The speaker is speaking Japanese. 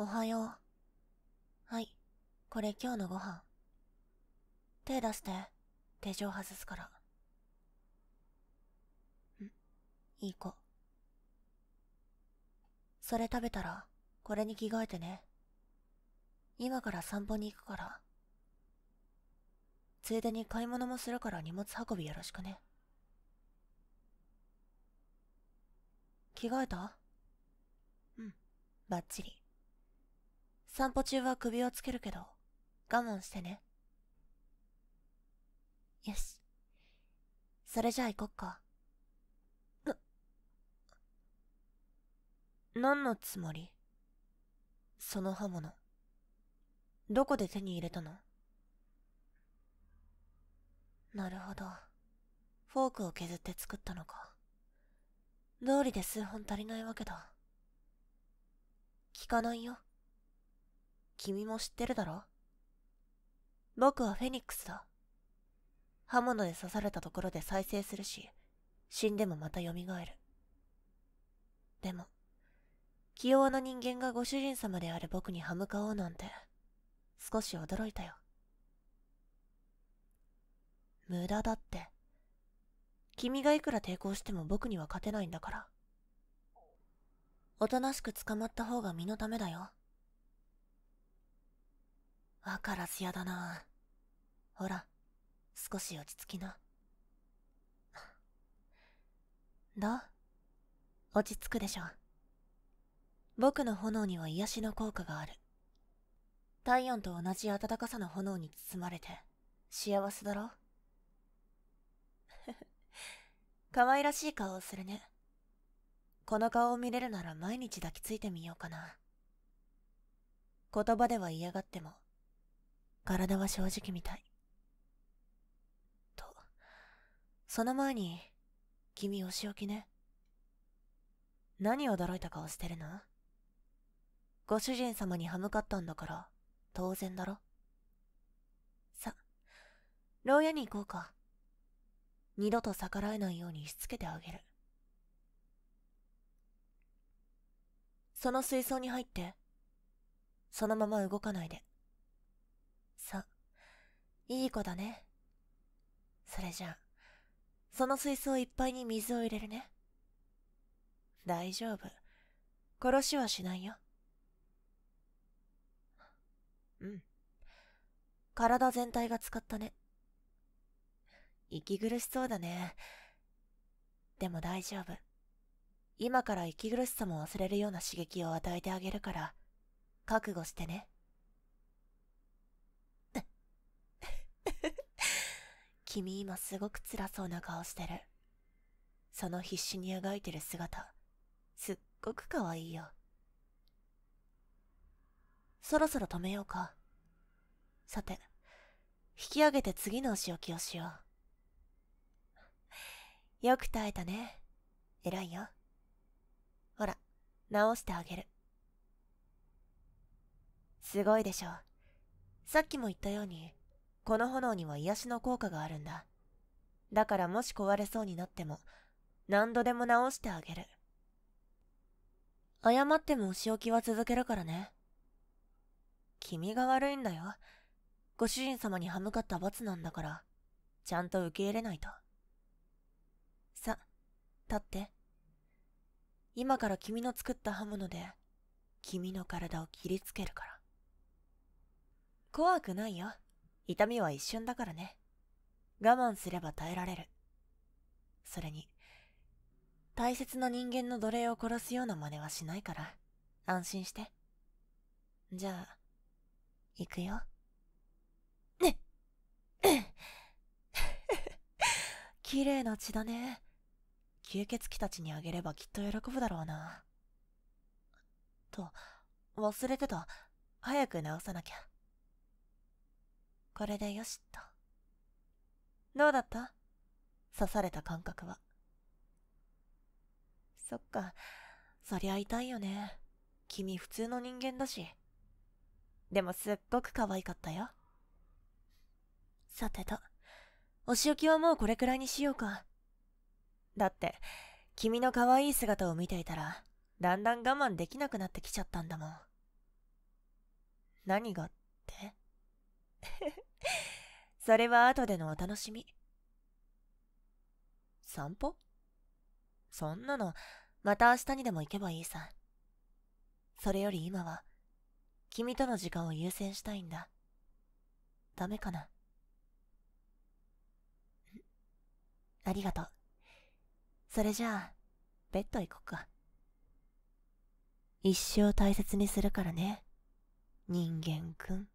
おはよう。はい。これ今日のご飯。手出して、手錠外すから。んいい子。それ食べたら、これに着替えてね。今から散歩に行くから。ついでに買い物もするから荷物運びよろしくね。着替えたうん、ばっちり。散歩中は首をつけるけど、我慢してね。よし。それじゃあ行こっか。な、何のつもりその刃物。どこで手に入れたのなるほど。フォークを削って作ったのか。通りで数本足りないわけだ。聞かないよ。君も知ってるだろ僕はフェニックスだ。刃物で刺されたところで再生するし、死んでもまた蘇る。でも、器用な人間がご主人様である僕に歯向かおうなんて、少し驚いたよ。無駄だって。君がいくら抵抗しても僕には勝てないんだから。おとなしく捕まった方が身のためだよ。わからずやだな。ほら、少し落ち着きな。どう落ち着くでしょ。僕の炎には癒しの効果がある。体温と同じ暖かさの炎に包まれて、幸せだろ 可愛らしい顔をするね。この顔を見れるなら毎日抱きついてみようかな。言葉では嫌がっても、体は正直みたい。と、その前に、君お仕置きね。何驚いた顔してるのご主人様に歯向かったんだから、当然だろ。さ、牢屋に行こうか。二度と逆らえないようにしつけてあげる。その水槽に入って、そのまま動かないで。いい子だね。それじゃあ、その水槽いっぱいに水を入れるね。大丈夫。殺しはしないよ。うん。体全体が使ったね。息苦しそうだね。でも大丈夫。今から息苦しさも忘れるような刺激を与えてあげるから、覚悟してね。君今すごく辛そうな顔してる。その必死にあがいてる姿、すっごく可愛いよ。そろそろ止めようか。さて、引き上げて次のお仕置きをしよう。よく耐えたね。偉いよ。ほら、直してあげる。すごいでしょ。さっきも言ったように、この炎には癒しの効果があるんだ。だからもし壊れそうになっても、何度でも直してあげる。謝ってもお仕置きは続けるからね。君が悪いんだよ。ご主人様に歯向かった罰なんだから、ちゃんと受け入れないと。さ、立って。今から君の作った刃物で、君の体を切りつけるから。怖くないよ。痛みは一瞬だからね。我慢すれば耐えられる。それに、大切な人間の奴隷を殺すような真似はしないから、安心して。じゃあ、行くよ。ね綺麗な血だね。吸血鬼たちにあげればきっと喜ぶだろうな。と、忘れてた。早く直さなきゃ。これでよしと。どうだった刺された感覚は。そっか、そりゃ痛いよね。君普通の人間だし。でもすっごく可愛かったよ。さてと、お仕置きはもうこれくらいにしようか。だって、君の可愛い姿を見ていたら、だんだん我慢できなくなってきちゃったんだもん。何がっそれは後でのお楽しみ。散歩そんなの、また明日にでも行けばいいさ。それより今は、君との時間を優先したいんだ。ダメかな。ありがとう。それじゃあ、ベッド行こっか。一生大切にするからね、人間くん。